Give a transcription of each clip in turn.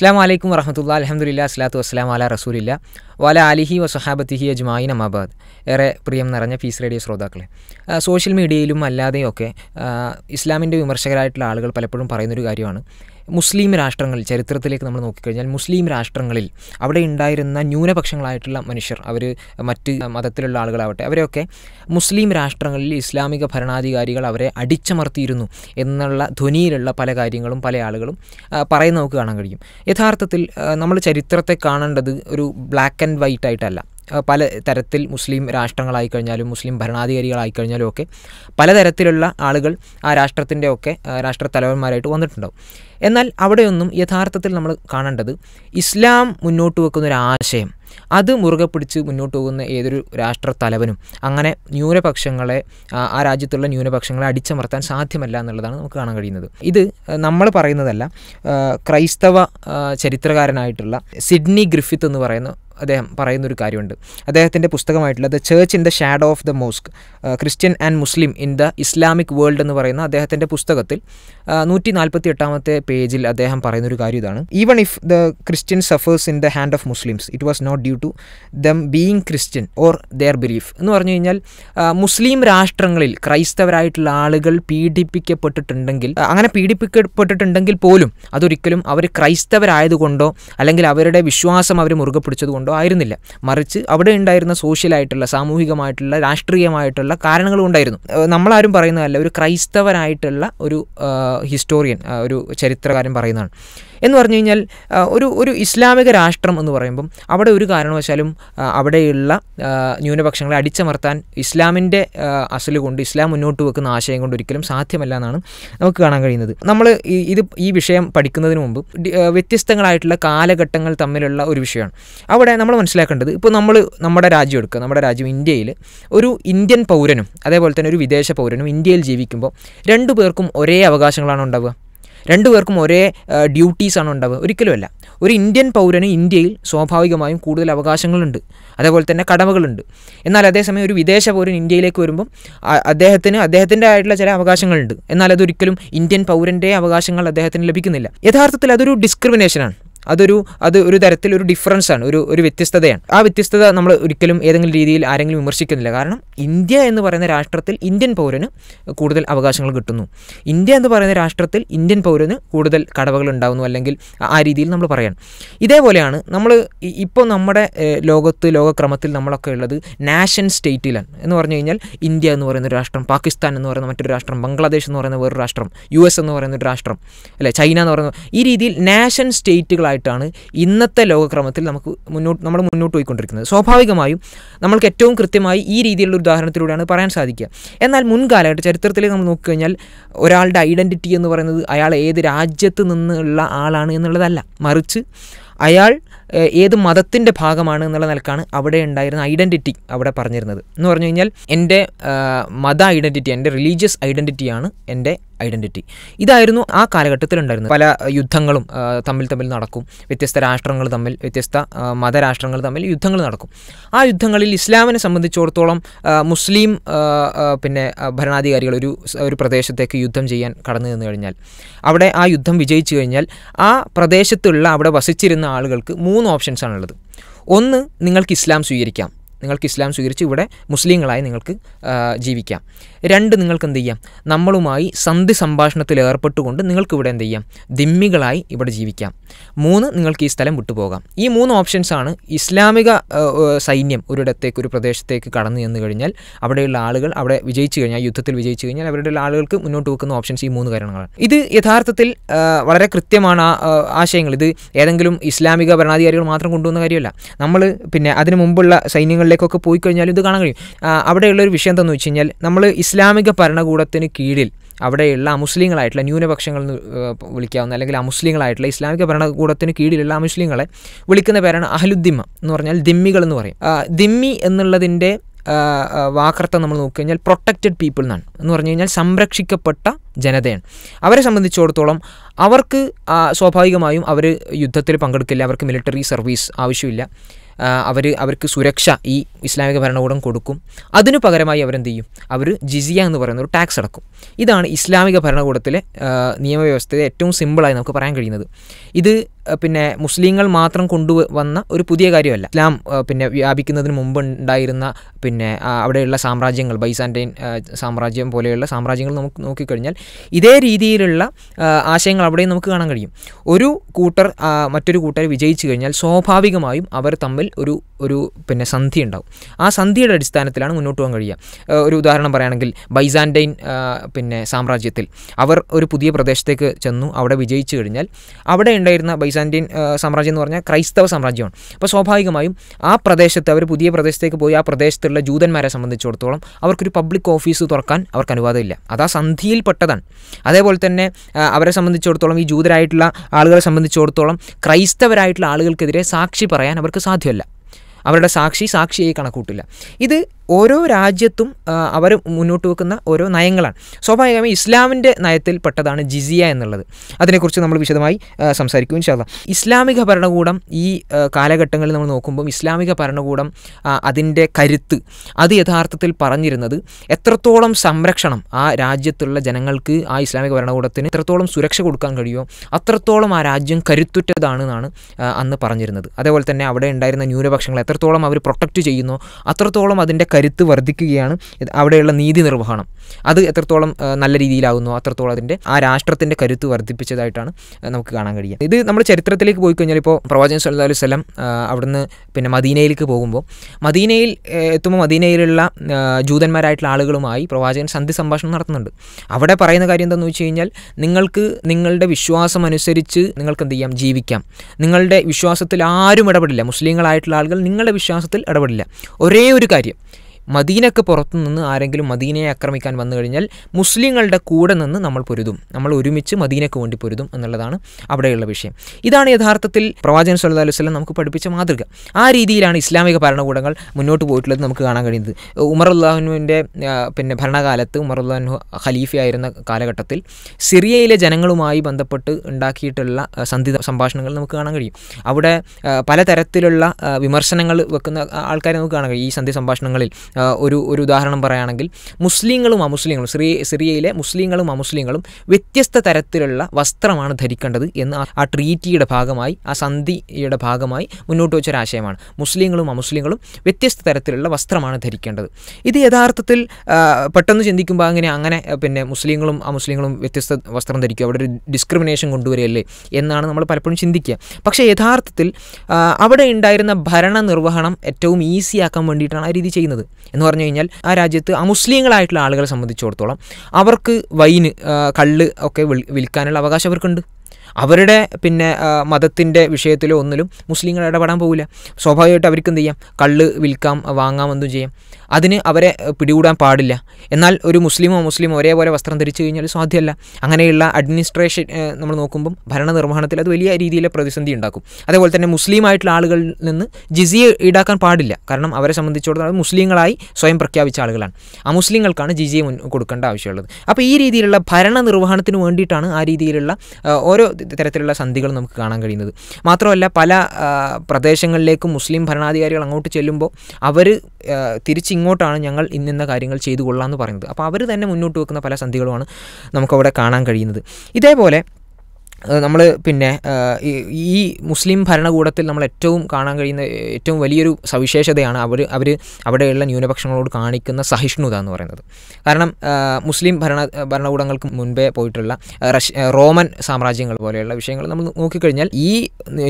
അസ്സാം വലൈക്കും വറഹമത്തുള്ള അലഹമുല്ല അസ്ലാത്തു വസ്സലാം അല റസൂലില്ല വല അലിഹി വസഹാബത്തിഹി അജ്മായി നമാബാദ് ഏറെ പ്രിയം നിറഞ്ഞ ഫീസ് റേഡിയോ ശ്രോതാക്കളെ സോഷ്യൽ മീഡിയയിലും അല്ലാതെയൊക്കെ ഇസ്ലാമിൻ്റെ വിമർശകരായിട്ടുള്ള ആളുകൾ പലപ്പോഴും പറയുന്നൊരു കാര്യമാണ് മുസ്ലിം രാഷ്ട്രങ്ങൾ ചരിത്രത്തിലേക്ക് നമ്മൾ നോക്കിക്കഴിഞ്ഞാൽ മുസ്ലിം രാഷ്ട്രങ്ങളിൽ അവിടെ ഉണ്ടായിരുന്ന ന്യൂനപക്ഷങ്ങളായിട്ടുള്ള മനുഷ്യർ അവർ മറ്റ് മതത്തിലുള്ള ആളുകളാവട്ടെ അവരെയൊക്കെ മുസ്ലിം രാഷ്ട്രങ്ങളിൽ ഇസ്ലാമിക ഭരണാധികാരികൾ അവരെ അടിച്ചമർത്തിയിരുന്നു എന്നുള്ള ധ്വനിയിലുള്ള പല കാര്യങ്ങളും പല ആളുകളും പറയുന്ന നമുക്ക് കാണാൻ കഴിയും യഥാർത്ഥത്തിൽ നമ്മൾ ചരിത്രത്തെ കാണേണ്ടത് ഒരു ബ്ലാക്ക് ആൻഡ് വൈറ്റ് ആയിട്ടല്ല പല തരത്തിൽ മുസ്ലിം രാഷ്ട്രങ്ങളായി കഴിഞ്ഞാലും മുസ്ലിം ഭരണാധികാരികളായി കഴിഞ്ഞാലും ഒക്കെ പലതരത്തിലുള്ള ആളുകൾ ആ രാഷ്ട്രത്തിൻ്റെ ഒക്കെ രാഷ്ട്ര തലവന്മാരായിട്ട് വന്നിട്ടുണ്ടാവും എന്നാൽ അവിടെയൊന്നും യഥാർത്ഥത്തിൽ നമ്മൾ കാണേണ്ടത് ഇസ്ലാം മുന്നോട്ട് വെക്കുന്ന ഒരു ആശയം അത് മുറുകെ പിടിച്ച് മുന്നോട്ട് പോകുന്ന ഏതൊരു രാഷ്ട്ര തലവനും അങ്ങനെ ന്യൂനപക്ഷങ്ങളെ ആ രാജ്യത്തുള്ള ന്യൂനപക്ഷങ്ങളെ അടിച്ചമർത്താൻ സാധ്യമല്ല എന്നുള്ളതാണ് നമുക്ക് കാണാൻ കഴിയുന്നത് ഇത് നമ്മൾ പറയുന്നതല്ല ക്രൈസ്തവ ചരിത്രകാരനായിട്ടുള്ള സിഡ്നി ഗ്രിഫിത്ത് എന്ന് പറയുന്ന അദ്ദേഹം പറയുന്നൊരു കാര്യമുണ്ട് അദ്ദേഹത്തിൻ്റെ പുസ്തകമായിട്ടുള്ള the church in the shadow of the mosque Christian and Muslim in the Islamic world എന്ന് പറയുന്ന അദ്ദേഹത്തിൻ്റെ പുസ്തകത്തിൽ നൂറ്റി നാൽപ്പത്തി എട്ടാമത്തെ പേജിൽ അദ്ദേഹം പറയുന്നൊരു കാര്യം ഇതാണ് even if the Christian suffers in the hand of Muslims it was not due to them being Christian or their belief എന്ന് പറഞ്ഞു കഴിഞ്ഞാൽ മുസ്ലിം രാഷ്ട്രങ്ങളിൽ ക്രൈസ്തവരായിട്ടുള്ള ആളുകൾ പീഡിപ്പിക്കപ്പെട്ടിട്ടുണ്ടെങ്കിൽ അങ്ങനെ പീഡിപ്പിക്കപ്പെട്ടിട്ടുണ്ടെങ്കിൽ പോലും അതൊരിക്കലും അവർ ക്രൈസ്തവരായതുകൊണ്ടോ അല്ലെങ്കിൽ അവരുടെ വിശ്വാസം അവർ മുറുകെ പിടിച്ചതുകൊണ്ടോ കൊണ്ടോ ആയിരുന്നില്ല മറിച്ച് അവിടെ ഉണ്ടായിരുന്ന സോഷ്യലായിട്ടുള്ള സാമൂഹികമായിട്ടുള്ള രാഷ്ട്രീയമായിട്ടുള്ള കാരണങ്ങളും ഉണ്ടായിരുന്നു നമ്മളാരും പറയുന്നതല്ല ഒരു ക്രൈസ്തവനായിട്ടുള്ള ഒരു ഹിസ്റ്റോറിയൻ ഒരു ചരിത്രകാരൻ പറയുന്നതാണ് എന്ന് പറഞ്ഞു കഴിഞ്ഞാൽ ഒരു ഒരു ഇസ്ലാമിക രാഷ്ട്രം എന്ന് പറയുമ്പം അവിടെ ഒരു കാരണവശാലും അവിടെയുള്ള ന്യൂനപക്ഷങ്ങളെ അടിച്ചമർത്താൻ ഇസ്ലാമിൻ്റെ അസല് കൊണ്ട് ഇസ്ലാം മുന്നോട്ട് വെക്കുന്ന ആശയം കൊണ്ട് ഒരിക്കലും സാധ്യമല്ല എന്നാണ് നമുക്ക് കാണാൻ കഴിയുന്നത് നമ്മൾ ഇത് ഈ വിഷയം പഠിക്കുന്നതിന് മുമ്പ് വ്യത്യസ്തങ്ങളായിട്ടുള്ള കാലഘട്ടങ്ങൾ തമ്മിലുള്ള ഒരു വിഷയമാണ് അവിടെ നമ്മൾ മനസ്സിലാക്കേണ്ടത് ഇപ്പോൾ നമ്മൾ നമ്മുടെ രാജ്യം എടുക്കുക നമ്മുടെ രാജ്യം ഇന്ത്യയിൽ ഒരു ഇന്ത്യൻ പൗരനും അതേപോലെ തന്നെ ഒരു വിദേശ പൗരനും ഇന്ത്യയിൽ ജീവിക്കുമ്പോൾ രണ്ടു പേർക്കും ഒരേ അവകാശങ്ങളാണ് ഉണ്ടാവുക രണ്ടുപേർക്കും ഒരേ ഡ്യൂട്ടീസാണ് ഉണ്ടാവുക ഒരിക്കലുമല്ല ഒരു ഇന്ത്യൻ പൗരന് ഇന്ത്യയിൽ സ്വാഭാവികമായും കൂടുതൽ അവകാശങ്ങളുണ്ട് അതേപോലെ തന്നെ കടമകളുണ്ട് എന്നാൽ അതേസമയം ഒരു വിദേശ പൗരൻ ഇന്ത്യയിലേക്ക് വരുമ്പം അദ്ദേഹത്തിന് അദ്ദേഹത്തിൻ്റെ ആയിട്ടുള്ള ചില അവകാശങ്ങളുണ്ട് എന്നാൽ അതൊരിക്കലും ഇന്ത്യൻ പൗരൻ്റെ അവകാശങ്ങൾ അദ്ദേഹത്തിന് ലഭിക്കുന്നില്ല യഥാർത്ഥത്തിൽ അതൊരു ഡിസ്ക്രിമിനേഷനാണ് അതൊരു അത് ഒരു തരത്തിൽ ഒരു ഡിഫറൻസ് ആണ് ഒരു ഒരു വ്യത്യസ്തതയാണ് ആ വ്യത്യസ്തത നമ്മൾ ഒരിക്കലും ഏതെങ്കിലും രീതിയിൽ ആരെങ്കിലും വിമർശിക്കുന്നില്ല കാരണം ഇന്ത്യ എന്ന് പറയുന്ന രാഷ്ട്രത്തിൽ ഇന്ത്യൻ പൗരന് കൂടുതൽ അവകാശങ്ങൾ കിട്ടുന്നു ഇന്ത്യ എന്ന് പറയുന്ന രാഷ്ട്രത്തിൽ ഇന്ത്യൻ പൗരന് കൂടുതൽ കടവകൾ ഉണ്ടാകുന്നു അല്ലെങ്കിൽ ആ രീതിയിൽ നമ്മൾ പറയാം ഇതേപോലെയാണ് നമ്മൾ ഇപ്പോൾ നമ്മുടെ ലോകത്ത് ലോകക്രമത്തിൽ നമ്മളൊക്കെ ഉള്ളത് നാഷൻ സ്റ്റേറ്റിലാണ് എന്ന് പറഞ്ഞു കഴിഞ്ഞാൽ ഇന്ത്യ എന്ന് പറയുന്ന ഒരു രാഷ്ട്രം പാകിസ്ഥാൻ എന്ന് പറയുന്ന മറ്റൊരു രാഷ്ട്രം ബംഗ്ലാദേശ് എന്ന് പറയുന്ന വേറൊരു രാഷ്ട്രം യു എസ് എന്ന് പറയുന്ന ഒരു രാഷ്ട്രം അല്ലെ ചൈന എന്ന് പറയുന്ന ഈ രീതിയിൽ നാഷൻ സ്റ്റേറ്റുകൾ ആയിട്ടാണ് ഇന്നത്തെ ലോകക്രമത്തിൽ നമുക്ക് മുന്നോട്ട് നമ്മൾ മുന്നോട്ട് പോയിക്കൊണ്ടിരിക്കുന്നത് സ്വാഭാവികമായും നമ്മൾക്ക് ഏറ്റവും കൃത്യമായി ഈ രീതിയിലുള്ള ഉദാഹരണത്തിലൂടെയാണ് പറയാൻ സാധിക്കുക എന്നാൽ മുൻകാലമായിട്ട് ചരിത്രത്തിൽ നമ്മൾ നോക്കിക്കഴിഞ്ഞാൽ ഒരാളുടെ ഐഡൻറ്റിറ്റി എന്ന് പറയുന്നത് അയാൾ ഏത് രാജ്യത്ത് നിന്നുള്ള ആളാണ് എന്നുള്ളതല്ല മറിച്ച് അയാൾ ഏത് മതത്തിൻ്റെ ഭാഗമാണ് എന്നുള്ള നിലക്കാണ് അവിടെ ഉണ്ടായിരുന്ന ഐഡൻറ്റിറ്റി അവിടെ പറഞ്ഞിരുന്നത് എന്ന് പറഞ്ഞു കഴിഞ്ഞാൽ എൻ്റെ മത ഐഡൻറ്റിറ്റി എൻ്റെ റിലീജിയസ് ഐഡൻറ്റിറ്റിയാണ് എൻ്റെ ഐഡൻറ്റിറ്റി ഇതായിരുന്നു ആ കാലഘട്ടത്തിലുണ്ടായിരുന്നത് പല യുദ്ധങ്ങളും തമ്മിൽ തമ്മിൽ നടക്കും വ്യത്യസ്ത രാഷ്ട്രങ്ങൾ തമ്മിൽ വ്യത്യസ്ത മതരാഷ്ട്രങ്ങൾ തമ്മിൽ യുദ്ധങ്ങൾ നടക്കും ആ യുദ്ധങ്ങളിൽ ഇസ്ലാമിനെ സംബന്ധിച്ചിടത്തോളം മുസ്ലിം പിന്നെ ഭരണാധികാരികൾ ഒരു ഒരു പ്രദേശത്തേക്ക് യുദ്ധം ചെയ്യാൻ കടന്നു നിന്ന് കഴിഞ്ഞാൽ അവിടെ ആ യുദ്ധം വിജയിച്ചു കഴിഞ്ഞാൽ ആ പ്രദേശത്തുള്ള അവിടെ വസിച്ചിരുന്ന ആളുകൾക്ക് മൂന്ന് ഉള്ളത് ഒന്ന് നിങ്ങൾക്ക് ഇസ്ലാം സ്വീകരിക്കാം നിങ്ങൾക്ക് ഇസ്ലാം സ്വീകരിച്ച് ഇവിടെ മുസ്ലിങ്ങളായി നിങ്ങൾക്ക് ജീവിക്കാം രണ്ട് നിങ്ങൾക്ക് എന്ത് ചെയ്യാം നമ്മളുമായി സന്ധി സംഭാഷണത്തിൽ ഏർപ്പെട്ടുകൊണ്ട് നിങ്ങൾക്ക് ഇവിടെ എന്ത് ചെയ്യാം ദിമ്മികളായി ഇവിടെ ജീവിക്കാം മൂന്ന് നിങ്ങൾക്ക് ഈ സ്ഥലം വിട്ടുപോകാം ഈ മൂന്ന് ഓപ്ഷൻസാണ് ഇസ്ലാമിക സൈന്യം ഒരിടത്തേക്ക് ഒരു പ്രദേശത്തേക്ക് കടന്നു ചെന്ന് കഴിഞ്ഞാൽ അവിടെയുള്ള ആളുകൾ അവിടെ വിജയിച്ചു കഴിഞ്ഞാൽ യുദ്ധത്തിൽ വിജയിച്ചു കഴിഞ്ഞാൽ അവരുടെ ആളുകൾക്ക് മുന്നോട്ട് വെക്കുന്ന ഓപ്ഷൻസ് ഈ മൂന്ന് കാരണങ്ങളാണ് ഇത് യഥാർത്ഥത്തിൽ വളരെ കൃത്യമാണ് ആശയങ്ങൾ ഇത് ഏതെങ്കിലും ഇസ്ലാമിക ഭരണാധികാരികൾ മാത്രം കൊണ്ടുവന്ന കാര്യമല്ല നമ്മൾ പിന്നെ അതിനു മുമ്പുള്ള സൈന്യങ്ങളിലേക്കൊക്കെ പോയി കഴിഞ്ഞാലും ഇത് കാണാൻ കഴിയും അവിടെയുള്ള ഒരു വിഷയം എന്താണെന്ന് വെച്ച് കഴിഞ്ഞാൽ നമ്മൾ ഇസ്ലാമിക ഭരണകൂടത്തിന് കീഴിൽ അവിടെയുള്ള അമുസ്ലിങ്ങളായിട്ടുള്ള ന്യൂനപക്ഷങ്ങൾ എന്ന് വിളിക്കാവുന്ന അല്ലെങ്കിൽ അമുസ്ലിങ്ങളായിട്ടുള്ള ഇസ്ലാമിക ഭരണകൂടത്തിന് കീഴിലുള്ള അമുസ്ലിങ്ങളെ വിളിക്കുന്ന പേരാണ് അഹലുദ്ദിമ എന്ന് പറഞ്ഞാൽ ദിമ്മികൾ എന്ന് പറയും ദിമ്മി എന്നുള്ളതിൻ്റെ വാക്കർത്ഥം നമ്മൾ നോക്കി കഴിഞ്ഞാൽ പ്രൊട്ടക്റ്റഡ് പീപ്പിൾ എന്നാണ് എന്ന് പറഞ്ഞു കഴിഞ്ഞാൽ സംരക്ഷിക്കപ്പെട്ട ജനതയാണ് അവരെ സംബന്ധിച്ചിടത്തോളം അവർക്ക് സ്വാഭാവികമായും അവർ യുദ്ധത്തിൽ പങ്കെടുക്കില്ല അവർക്ക് മിലിറ്ററി സർവീസ് ആവശ്യമില്ല അവർ അവർക്ക് സുരക്ഷ ഈ ഇസ്ലാമിക ഭരണകൂടം കൊടുക്കും അതിനു പകരമായി അവരെന്ത് ചെയ്യും അവർ ജിസിയ എന്ന് പറയുന്ന ഒരു ടാക്സ് അടക്കും ഇതാണ് ഇസ്ലാമിക ഭരണകൂടത്തിലെ നിയമവ്യവസ്ഥയെ ഏറ്റവും സിമ്പിളായി നമുക്ക് പറയാൻ കഴിയുന്നത് ഇത് പിന്നെ മുസ്ലിങ്ങൾ മാത്രം കൊണ്ടുവന്ന ഒരു പുതിയ കാര്യമല്ല ഇസ്ലാം പിന്നെ വ്യാപിക്കുന്നതിന് മുമ്പ് ഉണ്ടായിരുന്ന പിന്നെ അവിടെയുള്ള സാമ്രാജ്യങ്ങൾ ബൈസാൻറ്റൈൻ സാമ്രാജ്യം പോലെയുള്ള സാമ്രാജ്യങ്ങൾ നമുക്ക് നോക്കിക്കഴിഞ്ഞാൽ ഇതേ രീതിയിലുള്ള ആശയങ്ങൾ അവിടെയും നമുക്ക് കാണാൻ കഴിയും ഒരു കൂട്ടർ മറ്റൊരു കൂട്ടർ വിജയിച്ചു കഴിഞ്ഞാൽ സ്വാഭാവികമായും അവർ തമ്മിൽ ഒരു ഒരു പിന്നെ സന്ധി ഉണ്ടാകും ആ സന്ധിയുടെ അടിസ്ഥാനത്തിലാണ് മുന്നോട്ട് പോകാൻ കഴിയുക ഒരു ഉദാഹരണം പറയുകയാണെങ്കിൽ ബൈസാൻറ്റൈൻ പിന്നെ സാമ്രാജ്യത്തിൽ അവർ ഒരു പുതിയ പ്രദേശത്തേക്ക് ചെന്നു അവിടെ വിജയിച്ചു കഴിഞ്ഞാൽ അവിടെ ഉണ്ടായിരുന്ന ബൈസാൻ ബൈസൻറ്റീൻ സാമ്രാജ്യം എന്ന് പറഞ്ഞാൽ ക്രൈസ്തവ സാമ്രാജ്യമാണ് അപ്പോൾ സ്വാഭാവികമായും ആ പ്രദേശത്ത് അവർ പുതിയ പ്രദേശത്തേക്ക് പോയി ആ പ്രദേശത്തുള്ള ജൂതന്മാരെ സംബന്ധിച്ചിടത്തോളം അവർക്കൊരു പബ്ലിക് ഓഫീസ് തുറക്കാൻ അവർക്ക് അനുവാദമില്ല അത് ആ സന്ധിയിൽപ്പെട്ടതാണ് അതേപോലെ തന്നെ അവരെ സംബന്ധിച്ചിടത്തോളം ഈ ജൂതരായിട്ടുള്ള ആളുകളെ സംബന്ധിച്ചിടത്തോളം ക്രൈസ്തവരായിട്ടുള്ള ആളുകൾക്കെതിരെ സാക്ഷി പറയാൻ അവർക്ക് സാധ്യമല്ല അവരുടെ സാക്ഷി സാക്ഷിയായി കണക്കൂട്ടില്ല ഇത് ഓരോ രാജ്യത്തും അവർ മുന്നോട്ട് വെക്കുന്ന ഓരോ നയങ്ങളാണ് സ്വാഭാവികമായി ഇസ്ലാമിൻ്റെ നയത്തിൽപ്പെട്ടതാണ് ജിസിയ എന്നുള്ളത് അതിനെക്കുറിച്ച് നമ്മൾ വിശദമായി സംസാരിക്കും ചെയ്യാം ഇസ്ലാമിക ഭരണകൂടം ഈ കാലഘട്ടങ്ങളിൽ നമ്മൾ നോക്കുമ്പം ഇസ്ലാമിക ഭരണകൂടം അതിൻ്റെ കരുത്ത് അത് യഥാർത്ഥത്തിൽ പറഞ്ഞിരുന്നത് എത്രത്തോളം സംരക്ഷണം ആ രാജ്യത്തുള്ള ജനങ്ങൾക്ക് ആ ഇസ്ലാമിക ഭരണകൂടത്തിന് എത്രത്തോളം സുരക്ഷ കൊടുക്കാൻ കഴിയുമോ അത്രത്തോളം ആ രാജ്യം കരുത്തുറ്റതാണെന്നാണ് അന്ന് പറഞ്ഞിരുന്നത് അതേപോലെ തന്നെ അവിടെ ഉണ്ടായിരുന്ന ന്യൂനപക്ഷങ്ങൾ എത്രത്തോളം അവർ പ്രൊട്ടക്റ്റ് ചെയ്യുന്നു അത്രത്തോളം അതിൻ്റെ കരുത്ത് വർദ്ധിക്കുകയാണ് അവിടെയുള്ള നീതി നിർവഹണം അത് എത്രത്തോളം നല്ല രീതിയിലാകുന്നു അത്രത്തോളം അതിൻ്റെ ആ രാഷ്ട്രത്തിൻ്റെ കരുത്ത് വർദ്ധിപ്പിച്ചതായിട്ടാണ് നമുക്ക് കാണാൻ കഴിയുക ഇത് നമ്മൾ ചരിത്രത്തിലേക്ക് പോയി കഴിഞ്ഞാൽ ഇപ്പോൾ പ്രവാചകൻ സല്ലാ അലൈഹി സ്വലം അവിടുന്ന് പിന്നെ മദീനയിലേക്ക് പോകുമ്പോൾ മദീനയിൽ എത്തുമ്പോൾ മദീനയിലുള്ള ജൂതന്മാരായിട്ടുള്ള ആളുകളുമായി പ്രവാചകൻ സന്ധി സംഭാഷണം നടത്തുന്നുണ്ട് അവിടെ പറയുന്ന കാര്യം എന്താണെന്ന് വെച്ച് കഴിഞ്ഞാൽ നിങ്ങൾക്ക് നിങ്ങളുടെ വിശ്വാസം അനുസരിച്ച് നിങ്ങൾക്ക് എന്ത് ചെയ്യാം ജീവിക്കാം നിങ്ങളുടെ വിശ്വാസത്തിൽ ആരും ഇടപെടില്ല മുസ്ലിങ്ങളായിട്ടുള്ള ആളുകൾ നിങ്ങളുടെ വിശ്വാസത്തിൽ ഇടപെടില്ല ഒരേ ഒരു കാര്യം മദീനക്ക് പുറത്തുനിന്ന് ആരെങ്കിലും മദീനയെ ആക്രമിക്കാൻ വന്നു കഴിഞ്ഞാൽ മുസ്ലിങ്ങളുടെ കൂടെ നിന്ന് നമ്മൾ പൊരുതും നമ്മൾ ഒരുമിച്ച് മദീനക്ക് വേണ്ടി പൊരുതും എന്നുള്ളതാണ് അവിടെയുള്ള വിഷയം ഇതാണ് യഥാർത്ഥത്തിൽ പ്രവാചകൻ സല്ലാ അലുസ്ലം നമുക്ക് പഠിപ്പിച്ച മാതൃക ആ രീതിയിലാണ് ഇസ്ലാമിക ഭരണകൂടങ്ങൾ മുന്നോട്ട് പോയിട്ടുള്ളത് നമുക്ക് കാണാൻ കഴിയുന്നത് ഉമർ അള്ളാഹുവിൻ്റെ പിന്നെ ഭരണകാലത്ത് ഉമർ അള്ളാഹു ഖലീഫയായിരുന്ന കാലഘട്ടത്തിൽ സിറിയയിലെ ജനങ്ങളുമായി ബന്ധപ്പെട്ട് ഉണ്ടാക്കിയിട്ടുള്ള സന്ധി സംഭാഷണങ്ങൾ നമുക്ക് കാണാൻ കഴിയും അവിടെ പലതരത്തിലുള്ള വിമർശനങ്ങൾ വെക്കുന്ന ആൾക്കാരെ നമുക്ക് കാണാൻ കഴിയും ഈ സന്ധി സംഭാഷണങ്ങളിൽ ഒരു ഒരു ഉദാഹരണം പറയുകയാണെങ്കിൽ മുസ്ലിങ്ങളും അമുസ്ലിങ്ങളും സിറിയ സിറിയയിലെ മുസ്ലിങ്ങളും അമുസ്ലിങ്ങളും വ്യത്യസ്ത തരത്തിലുള്ള വസ്ത്രമാണ് ധരിക്കേണ്ടത് എന്ന് ആ ട്രീറ്റിയുടെ ഭാഗമായി ആ സന്ധിയുടെ ഭാഗമായി മുന്നോട്ട് വെച്ച ആശയമാണ് മുസ്ലിങ്ങളും അമുസ്ലിങ്ങളും വ്യത്യസ്ത തരത്തിലുള്ള വസ്ത്രമാണ് ധരിക്കേണ്ടത് ഇത് യഥാർത്ഥത്തിൽ പെട്ടെന്ന് ചിന്തിക്കുമ്പോൾ അങ്ങനെ അങ്ങനെ പിന്നെ മുസ്ലിങ്ങളും അമുസ്ലിങ്ങളും വ്യത്യസ്ത വസ്ത്രം ധരിക്കുക അവിടെ ഒരു ഡിസ്ക്രിമിനേഷൻ കൊണ്ടുവരികയല്ലേ എന്നാണ് നമ്മൾ പലപ്പോഴും ചിന്തിക്കുക പക്ഷേ യഥാർത്ഥത്തിൽ അവിടെ ഉണ്ടായിരുന്ന ഭരണ നിർവഹണം ഏറ്റവും ഈസിയാക്കാൻ വേണ്ടിയിട്ടാണ് ആ രീതി ചെയ്യുന്നത് എന്ന് പറഞ്ഞു കഴിഞ്ഞാൽ ആ രാജ്യത്ത് മുസ്ലിങ്ങളായിട്ടുള്ള ആളുകളെ സംബന്ധിച്ചിടത്തോളം അവർക്ക് വൈന് കള്ള് ഒക്കെ വിൽക്കാനുള്ള അവകാശം അവർക്കുണ്ട് അവരുടെ പിന്നെ മതത്തിൻ്റെ വിഷയത്തിലോ ഒന്നിലും മുസ്ലിങ്ങൾ ഇടപെടാൻ പോകില്ല സ്വാഭാവികമായിട്ട് അവർക്ക് എന്ത് ചെയ്യാം കള്ള് വിൽക്കാം വാങ്ങാം എന്തും ചെയ്യാം അതിന് അവരെ പിടികൂടാൻ പാടില്ല എന്നാൽ ഒരു മുസ്ലിമോ മുസ്ലിമോ ഒരേപോലെ വസ്ത്രം ധരിച്ചു കഴിഞ്ഞാൽ സാധ്യമല്ല അങ്ങനെയുള്ള അഡ്മിനിസ്ട്രേഷൻ നമ്മൾ നോക്കുമ്പം ഭരണനിർവഹണത്തിൽ അത് വലിയ രീതിയിലെ പ്രതിസന്ധി ഉണ്ടാക്കും അതേപോലെ തന്നെ മുസ്ലിം ആയിട്ടുള്ള ആളുകളിൽ നിന്ന് ജിസിയ ഈടാക്കാൻ പാടില്ല കാരണം അവരെ സംബന്ധിച്ചിടത്തോളം മുസ്ലിങ്ങളായി സ്വയം പ്രഖ്യാപിച്ച ആളുകളാണ് ആ മുസ്ലിങ്ങൾക്കാണ് ജിജിയെ കൊടുക്കേണ്ട ആവശ്യമുള്ളത് അപ്പോൾ ഈ രീതിയിലുള്ള ഭരണനിർവഹണത്തിന് വേണ്ടിയിട്ടാണ് ആ രീതിയിലുള്ള ഓരോ തരത്തിലുള്ള സന്ധികൾ നമുക്ക് കാണാൻ കഴിയുന്നത് മാത്രമല്ല പല പ്രദേശങ്ങളിലേക്കും മുസ്ലിം ഭരണാധികാരികൾ അങ്ങോട്ട് ചെല്ലുമ്പോൾ അവർ തിരിച്ചിങ്ങോട്ടാണ് ഞങ്ങൾ ഇന്നിന്ന കാര്യങ്ങൾ ചെയ്തു കൊള്ളാമെന്ന് പറയുന്നത് അപ്പോൾ അവർ തന്നെ മുന്നോട്ട് വെക്കുന്ന പല സന്ധികളുമാണ് നമുക്കവിടെ കാണാൻ കഴിയുന്നത് ഇതേപോലെ നമ്മൾ പിന്നെ ഈ മുസ്ലിം ഭരണകൂടത്തിൽ നമ്മൾ ഏറ്റവും കാണാൻ കഴിയുന്ന ഏറ്റവും വലിയൊരു സവിശേഷതയാണ് അവർ അവർ അവിടെയുള്ള ന്യൂനപക്ഷങ്ങളോട് കാണിക്കുന്ന സഹിഷ്ണുത എന്ന് പറയുന്നത് കാരണം മുസ്ലിം ഭരണ ഭരണകൂടങ്ങൾക്ക് മുൻപേ പോയിട്ടുള്ള റഷ്യ റോമൻ സാമ്രാജ്യങ്ങൾ പോലെയുള്ള വിഷയങ്ങൾ നമ്മൾ നോക്കിക്കഴിഞ്ഞാൽ ഈ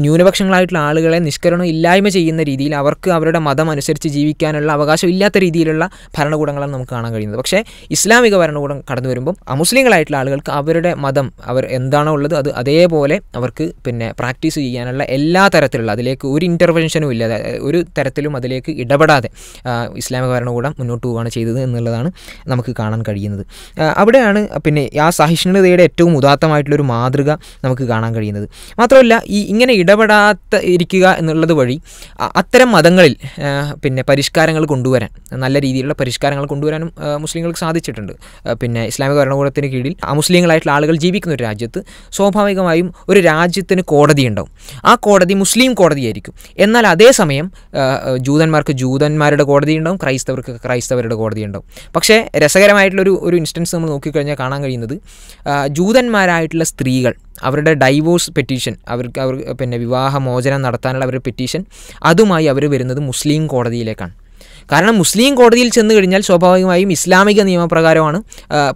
ന്യൂനപക്ഷങ്ങളായിട്ടുള്ള ആളുകളെ നിഷ്കരണം ഇല്ലായ്മ ചെയ്യുന്ന രീതിയിൽ അവർക്ക് അവരുടെ മതം അനുസരിച്ച് ജീവിക്കാനുള്ള അവകാശം ഇല്ലാത്ത രീതിയിലുള്ള ഭരണകൂടങ്ങളാണ് നമുക്ക് കാണാൻ കഴിയുന്നത് പക്ഷേ ഇസ്ലാമിക ഭരണകൂടം കടന്നു വരുമ്പോൾ അമുസ്ലിങ്ങളായിട്ടുള്ള ആളുകൾക്ക് അവരുടെ മതം അവർ എന്താണോ ഉള്ളത് അത് അതേപോലെ അവർക്ക് പിന്നെ പ്രാക്ടീസ് ചെയ്യാനുള്ള എല്ലാ തരത്തിലുള്ള അതിലേക്ക് ഒരു ഇൻ്റർവെൻഷനും ഇല്ല ഒരു തരത്തിലും അതിലേക്ക് ഇടപെടാതെ ഇസ്ലാമിക ഭരണകൂടം മുന്നോട്ട് പോവുകയാണ് ചെയ്തത് എന്നുള്ളതാണ് നമുക്ക് കാണാൻ കഴിയുന്നത് അവിടെയാണ് പിന്നെ ആ സഹിഷ്ണുതയുടെ ഏറ്റവും ഉദാത്തമായിട്ടുള്ളൊരു മാതൃക നമുക്ക് കാണാൻ കഴിയുന്നത് മാത്രമല്ല ഈ ഇങ്ങനെ ഇടപെടാത്ത ഇരിക്കുക എന്നുള്ളത് വഴി അത്തരം മതങ്ങളിൽ പിന്നെ പരിഷ്കാരങ്ങൾ കൊണ്ടുവരാൻ നല്ല രീതിയിലുള്ള പരിഷ്കാരങ്ങൾ കൊണ്ടുവരാനും മുസ്ലിങ്ങൾക്ക് സാധിച്ചിട്ടുണ്ട് പിന്നെ ഇസ്ലാമിക ഭരണകൂടത്തിന് കീഴിൽ അമുസ്ലിങ്ങളായിട്ടുള്ള ആളുകൾ ജീവിക്കുന്ന ഒരു രാജ്യത്ത് സ്വാഭാവിക സ്വാഭാവികമായും ഒരു രാജ്യത്തിന് കോടതി ഉണ്ടാവും ആ കോടതി മുസ്ലിം കോടതിയായിരിക്കും എന്നാൽ അതേസമയം ജൂതന്മാർക്ക് ജൂതന്മാരുടെ കോടതി ഉണ്ടാവും ക്രൈസ്തവർക്ക് ക്രൈസ്തവരുടെ കോടതി ഉണ്ടാവും പക്ഷേ രസകരമായിട്ടുള്ളൊരു ഒരു ഇൻസ്റ്റൻസ് നമ്മൾ നോക്കിക്കഴിഞ്ഞാൽ കാണാൻ കഴിയുന്നത് ജൂതന്മാരായിട്ടുള്ള സ്ത്രീകൾ അവരുടെ ഡൈവോഴ്സ് പെറ്റീഷൻ അവർക്ക് അവർ പിന്നെ വിവാഹമോചനം നടത്താനുള്ള അവരുടെ പെറ്റീഷൻ അതുമായി അവർ വരുന്നത് മുസ്ലിം കോടതിയിലേക്കാണ് കാരണം മുസ്ലിം കോടതിയിൽ ചെന്ന് കഴിഞ്ഞാൽ സ്വാഭാവികമായും ഇസ്ലാമിക നിയമപ്രകാരമാണ്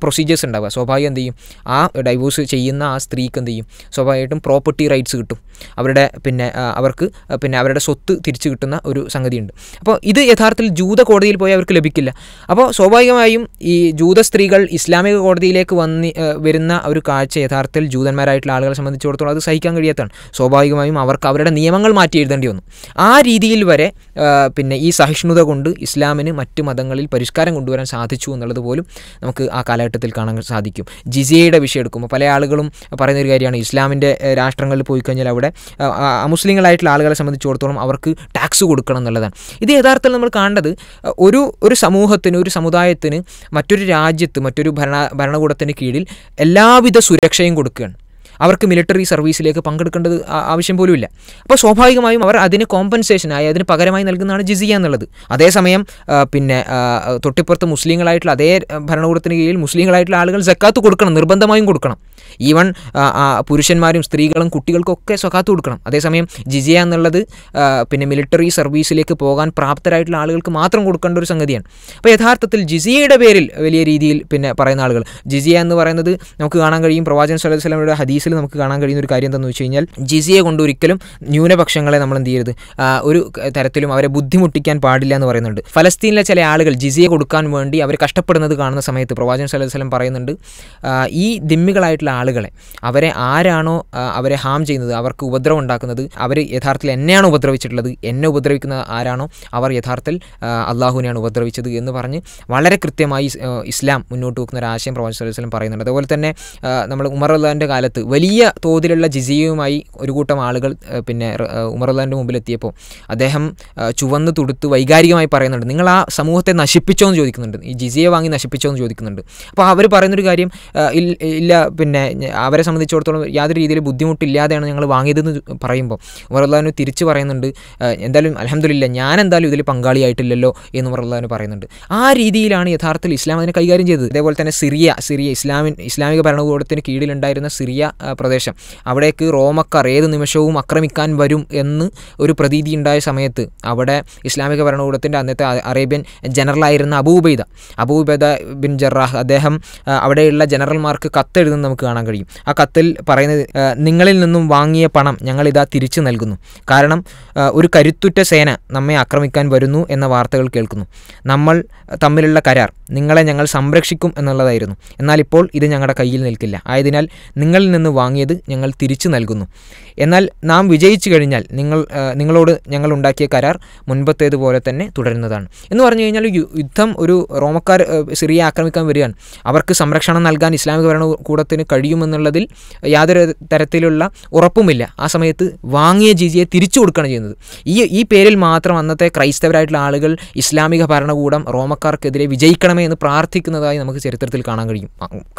പ്രൊസീജിയേഴ്സ് ഉണ്ടാവുക സ്വാഭാവികം എന്ത് ചെയ്യും ആ ഡൈവോഴ്സ് ചെയ്യുന്ന ആ സ്ത്രീക്ക് എന്ത് ചെയ്യും സ്വാഭാവികമായിട്ടും പ്രോപ്പർട്ടി റൈറ്റ്സ് കിട്ടും അവരുടെ പിന്നെ അവർക്ക് പിന്നെ അവരുടെ സ്വത്ത് തിരിച്ചു കിട്ടുന്ന ഒരു സംഗതിയുണ്ട് അപ്പോൾ ഇത് യഥാർത്ഥത്തിൽ ജൂത കോടതിയിൽ പോയി അവർക്ക് ലഭിക്കില്ല അപ്പോൾ സ്വാഭാവികമായും ഈ ജൂത സ്ത്രീകൾ ഇസ്ലാമിക കോടതിയിലേക്ക് വന്ന് വരുന്ന ഒരു കാഴ്ച യഥാർത്ഥത്തിൽ ജൂതന്മാരായിട്ടുള്ള ആളുകളെ സംബന്ധിച്ചിടത്തോളം അത് സഹിക്കാൻ കഴിയാത്തതാണ് സ്വാഭാവികമായും അവർക്ക് അവരുടെ നിയമങ്ങൾ മാറ്റി എഴുതേണ്ടി വന്നു ആ രീതിയിൽ വരെ പിന്നെ ഈ സഹിഷ്ണുത കൊണ്ട് ഇസ്ലാമിന് മറ്റ് മതങ്ങളിൽ പരിഷ്കാരം കൊണ്ടുവരാൻ സാധിച്ചു എന്നുള്ളത് പോലും നമുക്ക് ആ കാലഘട്ടത്തിൽ കാണാൻ സാധിക്കും ജിസിയയുടെ വിഷയം എടുക്കുമ്പോൾ പല ആളുകളും പറയുന്ന ഒരു കാര്യമാണ് ഇസ്ലാമിൻ്റെ രാഷ്ട്രങ്ങളിൽ പോയി കഴിഞ്ഞാൽ അവിടെ മുസ്ലിങ്ങളായിട്ടുള്ള ആളുകളെ സംബന്ധിച്ചിടത്തോളം അവർക്ക് ടാക്സ് കൊടുക്കണം എന്നുള്ളതാണ് ഇത് യഥാർത്ഥത്തിൽ നമ്മൾ കാണേണ്ടത് ഒരു ഒരു സമൂഹത്തിന് ഒരു സമുദായത്തിന് മറ്റൊരു രാജ്യത്ത് മറ്റൊരു ഭരണ ഭരണകൂടത്തിന് കീഴിൽ എല്ലാവിധ സുരക്ഷയും കൊടുക്കുകയാണ് അവർക്ക് മിലിറ്ററി സർവീസിലേക്ക് പങ്കെടുക്കേണ്ടത് ആവശ്യം പോലുമില്ല അപ്പോൾ സ്വാഭാവികമായും അവർ അതിന് കോമ്പൻസേഷനായി അതിന് പകരമായി നൽകുന്നതാണ് ജിസിയ എന്നുള്ളത് അതേസമയം പിന്നെ തൊട്ടിപ്പുറത്ത് മുസ്ലിങ്ങളായിട്ടുള്ള അതേ ഭരണകൂടത്തിന് കീഴിൽ മുസ്ലിങ്ങളായിട്ടുള്ള ആളുകൾ ജക്കാത്ത് കൊടുക്കണം നിർബന്ധമായും കൊടുക്കണം ഈവൺ പുരുഷന്മാരും സ്ത്രീകളും കുട്ടികൾക്കൊക്കെ സ്വകാത്ത് കൊടുക്കണം അതേസമയം ജിജിയ എന്നുള്ളത് പിന്നെ മിലിറ്ററി സർവീസിലേക്ക് പോകാൻ പ്രാപ്തരായിട്ടുള്ള ആളുകൾക്ക് മാത്രം കൊടുക്കേണ്ട ഒരു സംഗതിയാണ് അപ്പോൾ യഥാർത്ഥത്തിൽ ജിസിയയുടെ പേരിൽ വലിയ രീതിയിൽ പിന്നെ പറയുന്ന ആളുകൾ ജിസിയ എന്ന് പറയുന്നത് നമുക്ക് കാണാൻ കഴിയും പ്രവാചകൻ സല്ലു ഹദീസിൽ നമുക്ക് കാണാൻ കഴിയുന്ന ഒരു കാര്യം എന്താണെന്ന് വെച്ച് കഴിഞ്ഞാൽ ജിസിയെ കൊണ്ട് ഒരിക്കലും ന്യൂനപക്ഷങ്ങളെ നമ്മൾ എന്ത് ചെയ്യരുത് ഒരു തരത്തിലും അവരെ ബുദ്ധിമുട്ടിക്കാൻ പാടില്ല എന്ന് പറയുന്നുണ്ട് ഫലസ്തീനിലെ ചില ആളുകൾ ജിസിയെ കൊടുക്കാൻ വേണ്ടി അവർ കഷ്ടപ്പെടുന്നത് കാണുന്ന സമയത്ത് പ്രവാചകൻ സല്ലു പറയുന്നുണ്ട് ഈ ദിമ്മികളായിട്ടുള്ള ആളുകളെ അവരെ ആരാണോ അവരെ ഹാം ചെയ്യുന്നത് അവർക്ക് ഉപദ്രവം ഉണ്ടാക്കുന്നത് അവർ യഥാർത്ഥത്തിൽ എന്നെയാണ് ഉപദ്രവിച്ചിട്ടുള്ളത് എന്നെ ഉപദ്രവിക്കുന്ന ആരാണോ അവർ യഥാർത്ഥത്തിൽ അള്ളാഹുവിനെയാണ് ഉപദ്രവിച്ചത് എന്ന് പറഞ്ഞ് വളരെ കൃത്യമായി ഇസ്ലാം മുന്നോട്ട് വെക്കുന്ന ഒരു ആശയം പ്രവാചക വസ്ലം പറയുന്നുണ്ട് അതുപോലെ തന്നെ നമ്മൾ ഉമർ അള്ളാഹിൻ്റെ കാലത്ത് വലിയ തോതിലുള്ള ജിസിയുമായി ഒരു കൂട്ടം ആളുകൾ പിന്നെ ഉമർ അള്ളാഹിൻ്റെ മുമ്പിലെത്തിയപ്പോൾ അദ്ദേഹം ചുവന്ന് തുടുത്ത് വൈകാരികമായി പറയുന്നുണ്ട് നിങ്ങൾ ആ സമൂഹത്തെ നശിപ്പിച്ചോ എന്ന് ചോദിക്കുന്നുണ്ട് ഈ ജിസിയെ വാങ്ങി നശിപ്പിച്ചോ എന്ന് ചോദിക്കുന്നുണ്ട് അപ്പോൾ അവർ പറയുന്നൊരു കാര്യം ഇല്ല പിന്നെ അവരെ സംബന്ധിച്ചിടത്തോളം യാതൊരു രീതിയിൽ ബുദ്ധിമുട്ടില്ലാതെയാണ് ഞങ്ങൾ വാങ്ങിയതെന്ന് പറയുമ്പോൾ ഉമറുല്ലാവിന് തിരിച്ചു പറയുന്നുണ്ട് എന്തായാലും അലഹമില്ല ഞാൻ എന്തായാലും ഇതിൽ പങ്കാളിയായിട്ടില്ലല്ലോ എന്ന് ഉമറുല്ലാവിന് പറയുന്നുണ്ട് ആ രീതിയിലാണ് യഥാർത്ഥത്തിൽ ഇസ്ലാം അതിനെ കൈകാര്യം ചെയ്തത് അതേപോലെ തന്നെ സിറിയ സിറിയ ഇസ്ലാമിൻ ഇസ്ലാമിക ഭരണകൂടത്തിന് കീഴിലുണ്ടായിരുന്ന സിറിയ പ്രദേശം അവിടേക്ക് റോമക്കാർ ഏത് നിമിഷവും ആക്രമിക്കാൻ വരും എന്ന് ഒരു പ്രതീതി ഉണ്ടായ സമയത്ത് അവിടെ ഇസ്ലാമിക ഭരണകൂടത്തിൻ്റെ അന്നത്തെ അറേബ്യൻ ജനറലായിരുന്ന അബൂബൈദ അബൂബൈദ ബിൻ ജറാഹ് അദ്ദേഹം അവിടെയുള്ള ജനറൽമാർക്ക് കത്തെഴുതുന്നത് നമുക്ക് കാണാൻ കാണാൻ കഴിയും ആ കത്തിൽ പറയുന്നത് നിങ്ങളിൽ നിന്നും വാങ്ങിയ പണം ഞങ്ങളിതാ തിരിച്ചു നൽകുന്നു കാരണം ഒരു കരുത്തുറ്റ സേന നമ്മെ ആക്രമിക്കാൻ വരുന്നു എന്ന വാർത്തകൾ കേൾക്കുന്നു നമ്മൾ തമ്മിലുള്ള കരാർ നിങ്ങളെ ഞങ്ങൾ സംരക്ഷിക്കും എന്നുള്ളതായിരുന്നു എന്നാൽ ഇപ്പോൾ ഇത് ഞങ്ങളുടെ കയ്യിൽ നിൽക്കില്ല ആയതിനാൽ നിങ്ങളിൽ നിന്ന് വാങ്ങിയത് ഞങ്ങൾ തിരിച്ചു നൽകുന്നു എന്നാൽ നാം വിജയിച്ചു കഴിഞ്ഞാൽ നിങ്ങൾ നിങ്ങളോട് ഞങ്ങൾ ഉണ്ടാക്കിയ കരാർ മുൻപത്തേതുപോലെ തന്നെ തുടരുന്നതാണ് എന്ന് പറഞ്ഞു കഴിഞ്ഞാൽ യുദ്ധം ഒരു റോമക്കാർ സിറിയ ആക്രമിക്കാൻ വരികയാണ് അവർക്ക് സംരക്ഷണം നൽകാൻ ഇസ്ലാമിക ഭരണകൂടത്തിന് കഴിയും ചെയ്യുമെന്നുള്ളതിൽ യാതൊരു തരത്തിലുള്ള ഉറപ്പുമില്ല ആ സമയത്ത് വാങ്ങിയ ജിജിയെ തിരിച്ചു കൊടുക്കുകയാണ് ചെയ്യുന്നത് ഈ ഈ പേരിൽ മാത്രം അന്നത്തെ ക്രൈസ്തവരായിട്ടുള്ള ആളുകൾ ഇസ്ലാമിക ഭരണകൂടം റോമക്കാർക്കെതിരെ വിജയിക്കണമേ എന്ന് പ്രാർത്ഥിക്കുന്നതായി നമുക്ക് ചരിത്രത്തിൽ കാണാൻ കഴിയും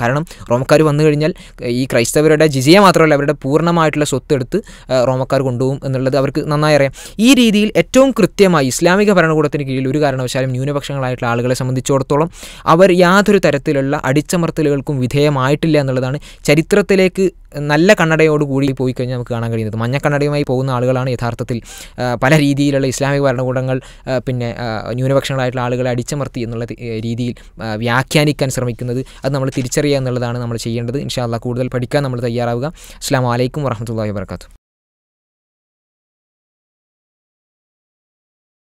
കാരണം റോമക്കാർ വന്നു കഴിഞ്ഞാൽ ഈ ക്രൈസ്തവരുടെ ജിജിയെ മാത്രമല്ല അവരുടെ പൂർണ്ണമായിട്ടുള്ള സ്വത്ത് എടുത്ത് റോമക്കാർ കൊണ്ടുപോകും എന്നുള്ളത് അവർക്ക് നന്നായി അറിയാം ഈ രീതിയിൽ ഏറ്റവും കൃത്യമായി ഇസ്ലാമിക ഭരണകൂടത്തിന് കീഴിൽ ഒരു കാരണവശാലും ന്യൂനപക്ഷങ്ങളായിട്ടുള്ള ആളുകളെ സംബന്ധിച്ചിടത്തോളം അവർ യാതൊരു തരത്തിലുള്ള അടിച്ചമർത്തലുകൾക്കും വിധേയമായിട്ടില്ല എന്നുള്ളതാണ് ചരിത്രത്തിലേക്ക് നല്ല കൂടി പോയി കഴിഞ്ഞാൽ നമുക്ക് കാണാൻ കഴിയുന്നത് മഞ്ഞ കണ്ണടയുമായി പോകുന്ന ആളുകളാണ് യഥാർത്ഥത്തിൽ പല രീതിയിലുള്ള ഇസ്ലാമിക ഭരണകൂടങ്ങൾ പിന്നെ ന്യൂനപക്ഷങ്ങളായിട്ടുള്ള ആളുകളെ അടിച്ചമർത്തി എന്നുള്ള രീതിയിൽ വ്യാഖ്യാനിക്കാൻ ശ്രമിക്കുന്നത് അത് നമ്മൾ തിരിച്ചറിയുക എന്നുള്ളതാണ് നമ്മൾ ചെയ്യേണ്ടത് ഇൻഷാല്ല കൂടുതൽ പഠിക്കാൻ നമ്മൾ തയ്യാറാവുക അസ്ലാം വലൈക്കും വരഹമുല്ലാ വാബർക്കാത്തു